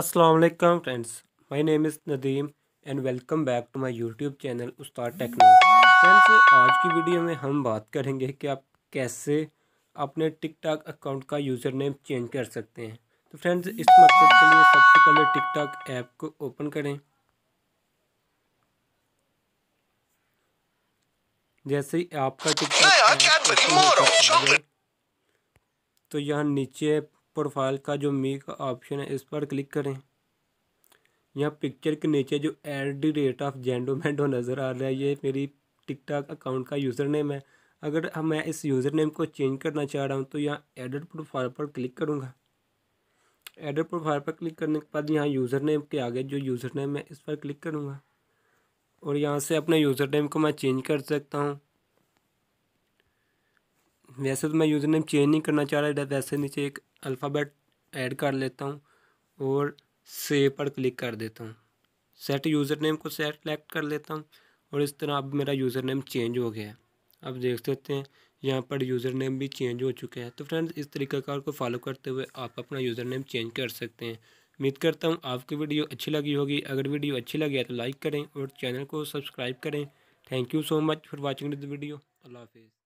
Aslam friends my name is Nadeem and welcome back to my YouTube channel Ustad Techno friends आज की video में हम बात करेंगे कि आप कैसे अपने टिकट अकाउंट का यूज़र नेम चेंज कर सकते हैं तो फ्रेंड्स इस मकसद के लिए सबसे पहले टिकट ऐप को ओपन करें जैसे ही आपका टिकट तो यहाँ नीचे प्रोफाइल का जो मी का ऑप्शन है इस पर क्लिक करें यहाँ पिक्चर के नीचे जो एट द रेट ऑफ जेंडोमेंडो नज़र आ रहा है ये मेरी टिकटॉक अकाउंट का यूज़र नेम है अगर मैं इस यूज़र नेम को चेंज करना चाह रहा हूँ तो यहाँ एडिट प्रोफाइल पर क्लिक करूँगा एडिट प्रोफाइल पर क्लिक करने के बाद यहाँ यूज़र नेम के आगे जो यूज़र नेम है इस पर क्लिक करूँगा और यहाँ से अपने यूज़र नेम को मैं चेंज कर सकता हूँ वैसे तो मैं यूज़र नेम चेंज नहीं करना चाह रहा वैसे नीचे एक अल्फ़ाबेट ऐड कर लेता हूँ और सेव पर क्लिक कर देता हूँ सेट यूज़र नेम को सेट सेलेक्ट कर लेता हूँ और इस तरह अब मेरा यूज़र नेम चेंज हो गया है अब देख सकते हैं यहाँ पर यूज़र नेम भी चेंज हो चुका है तो फ्रेंड्स इस तरीक़ाकार को फॉलो करते हुए आप अपना यूज़र नेम चेंज कर सकते हैं उम्मीद करता हूँ आपकी वीडियो अच्छी लगी होगी अगर वीडियो अच्छी लगी है तो लाइक करें और चैनल को सब्सक्राइब करें thank you so much for watching this video अल्लाह हाफिज़